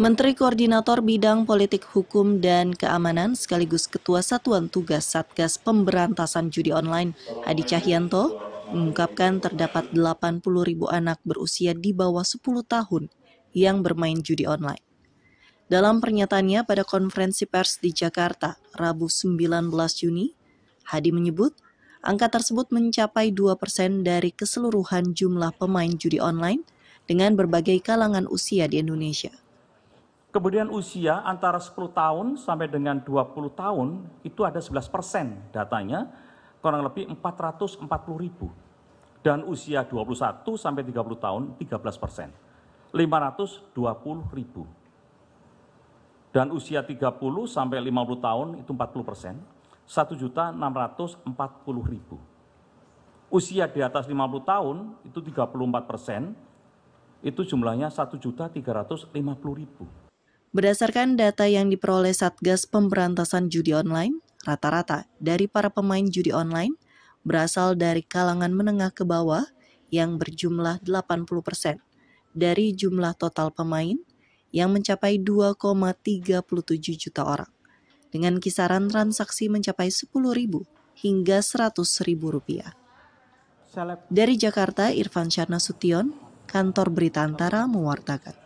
Menteri Koordinator Bidang Politik Hukum dan Keamanan sekaligus Ketua Satuan Tugas Satgas Pemberantasan Judi Online Hadi Cahyanto mengungkapkan terdapat 80 ribu anak berusia di bawah 10 tahun yang bermain judi online. Dalam pernyataannya pada konferensi pers di Jakarta, Rabu 19 Juni, Hadi menyebut Angka tersebut mencapai 2 persen dari keseluruhan jumlah pemain judi online dengan berbagai kalangan usia di Indonesia. Kemudian usia antara 10 tahun sampai dengan 20 tahun itu ada 11 persen datanya, kurang lebih 440 ribu. Dan usia 21 sampai 30 tahun 13 persen, 520 ribu. Dan usia 30 sampai 50 tahun itu 40 persen, 1.640.000. Usia di atas 50 tahun itu 34 persen, itu jumlahnya 1.350.000. Berdasarkan data yang diperoleh Satgas Pemberantasan Judi Online, rata-rata dari para pemain judi online berasal dari kalangan menengah ke bawah yang berjumlah 80 persen dari jumlah total pemain yang mencapai 2,37 juta orang dengan kisaran transaksi mencapai 10.000 hingga 100.000 rupiah. Dari Jakarta, Irfan Syarnasution, Kantor Berita Antara mewartakan.